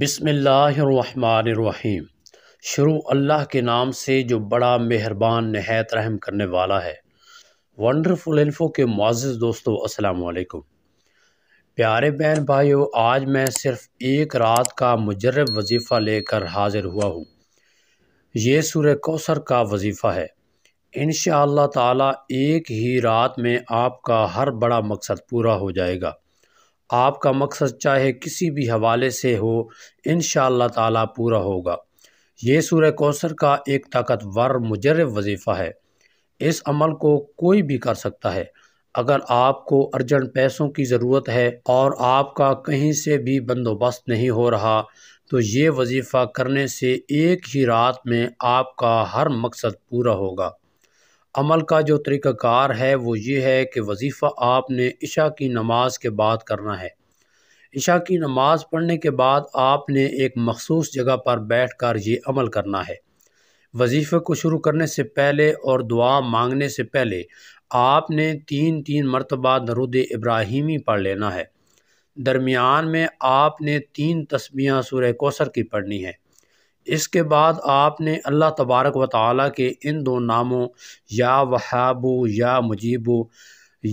बिसमीम शुरू अल्लाह के नाम से जो बड़ा मेहरबान नहायत रहम करने वाला है वंडरफुल इन्फो के मुआज़ दोस्तों असलकुम प्यारे बहन भाइयों आज मैं सिर्फ़ एक रात का मुजरब वजीफ़ा लेकर हाज़िर हुआ हूँ ये सूर्य कौसर का वजीफ़ा है इन ताला एक ही रात में आपका हर बड़ा मकसद पूरा हो जाएगा आपका मकसद चाहे किसी भी हवाले से हो इन ताला पूरा होगा ये सूर्य कौसर का एक ताकतवर मुजरब वजीफ़ा है इस अमल को कोई भी कर सकता है अगर आपको अर्जेंट पैसों की ज़रूरत है और आपका कहीं से भी बंदोबस्त नहीं हो रहा तो ये वजीफ़ा करने से एक ही रात में आपका हर मकसद पूरा होगा अमल का जो तरीक़ाकार है वो ये है कि वजीफ़ा आपने इशा की नमाज के बाद करना है इशा की नमाज़ पढ़ने के बाद आपने एक मखसूस जगह पर बैठ कर ये अमल करना है वजीफ़े को शुरू करने से पहले और दुआ मांगने से पहले आपने तीन तीन मरतबा दरुद इब्राहिमी पढ़ लेना है दरमियान में आपने तीन तस्बियाँ सूर्य कोसर की पढ़नी है इसके बाद आपने अल्लाह तबारक व ताली के इन दो नामों या वहाबू या मुजीबू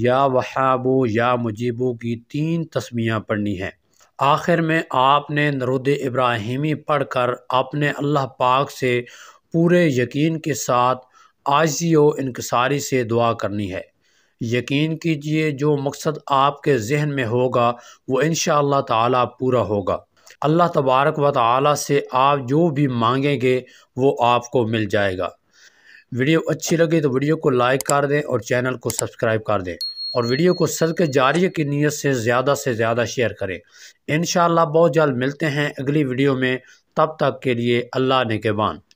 या वहाबू या मुजीबू की तीन तस्मियाँ पढ़नी हैं आखिर में आपने नरुद इब्राहिमी पढ़ कर अपने अल्लाह पाक से पूरे यकीन के साथ आजी व इनकसारी से दुआ करनी है यकीन कीजिए जो मकसद आपके जहन में होगा वो इन ताला पूरा होगा अल्लाह तबारक व ताली से आप जो भी मांगेंगे वो आपको मिल जाएगा वीडियो अच्छी लगे तो वीडियो को लाइक कर दें और चैनल को सब्सक्राइब कर दें और वीडियो को सदक जारी की नीयत से ज़्यादा से ज़्यादा शेयर करें इन बहुत जल्द मिलते हैं अगली वीडियो में तब तक के लिए अल्लाह ने के बान